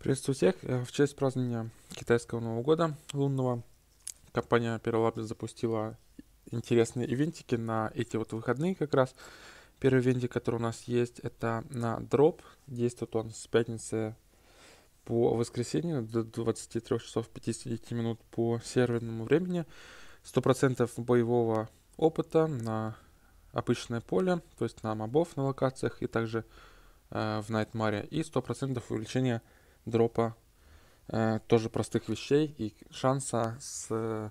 Приветствую всех. Э, в честь празднования китайского Нового года лунного компания Perolabs запустила интересные ивентики на эти вот выходные как раз. Первый ивентик, который у нас есть, это на дроп. Действует он с пятницы по воскресенье до 23 часов 59 минут по серверному времени. 100% боевого опыта на обычное поле, то есть на мобов на локациях и также э, в Найтмаре. И 100% увеличения дропа э, тоже простых вещей и шанса с э,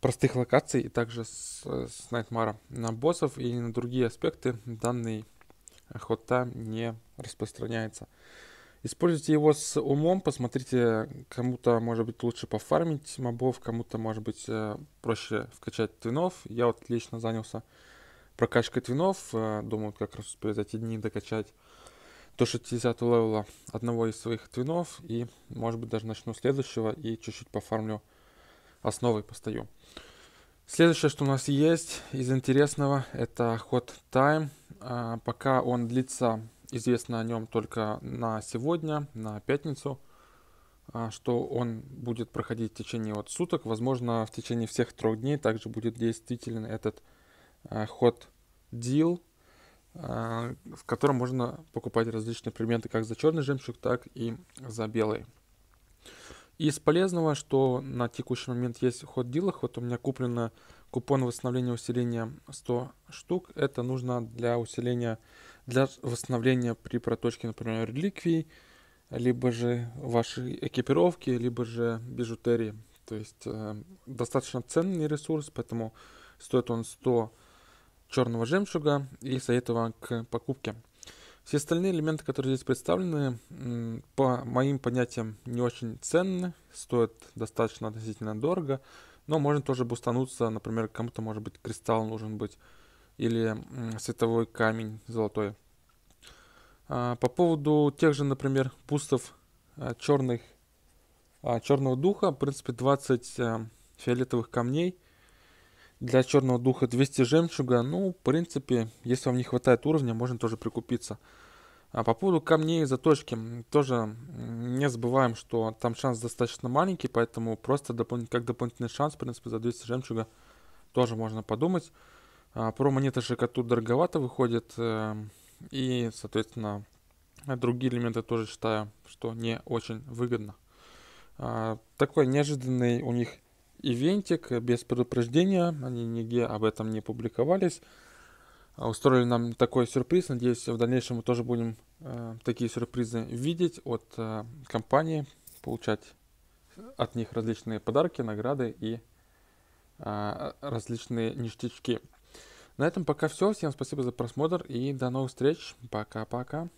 простых локаций и также с, с Найтмара на боссов и на другие аспекты данный ход там не распространяется. Используйте его с умом, посмотрите, кому-то может быть лучше пофармить мобов, кому-то может быть э, проще вкачать твинов. Я вот лично занялся прокачкой твинов, э, думаю, как раз успею за эти дни докачать до 60 левела одного из своих твинов, и, может быть, даже начну следующего и чуть-чуть пофармлю основой постою. Следующее, что у нас есть из интересного, это ход Time. А, пока он длится, известно о нем только на сегодня, на пятницу, а, что он будет проходить в течение вот суток. Возможно, в течение всех трех дней также будет действителен этот а, ход Deal – Э, в котором можно покупать различные предметы как за черный жемчуг, так и за белый. Из полезного, что на текущий момент есть в хот-дилах, вот у меня куплено купон восстановления усиления 100 штук. Это нужно для усиления, для восстановления при проточке, например, реликвий, либо же вашей экипировки, либо же бижутерии. То есть э, достаточно ценный ресурс, поэтому стоит он 100 черного жемчуга и советую вам к покупке. Все остальные элементы, которые здесь представлены, по моим понятиям не очень ценны, стоят достаточно относительно дорого, но можно тоже бустануться, например, кому-то может быть кристалл нужен быть или световой камень золотой. А, по поводу тех же, например, пустов э, черных, а, черного духа, в принципе, 20 э, фиолетовых камней для черного духа 200 жемчуга, ну, в принципе, если вам не хватает уровня, можно тоже прикупиться. А по поводу камней и заточки, тоже не забываем, что там шанс достаточно маленький, поэтому просто допол- как дополнительный шанс, в принципе, за 200 жемчуга тоже можно подумать. А, про монеты тут дороговато выходит, э, и, соответственно, другие элементы тоже считаю, что не очень выгодно. А, такой неожиданный у них ивентик э, без предупреждения, они нигде об этом не публиковались. А устроили нам такой сюрприз, надеюсь, в дальнейшем мы тоже будем э, такие сюрпризы видеть от э, компании, получать от них различные подарки, награды и э, различные ништячки. На этом пока все. Всем спасибо за просмотр и до новых встреч. Пока-пока.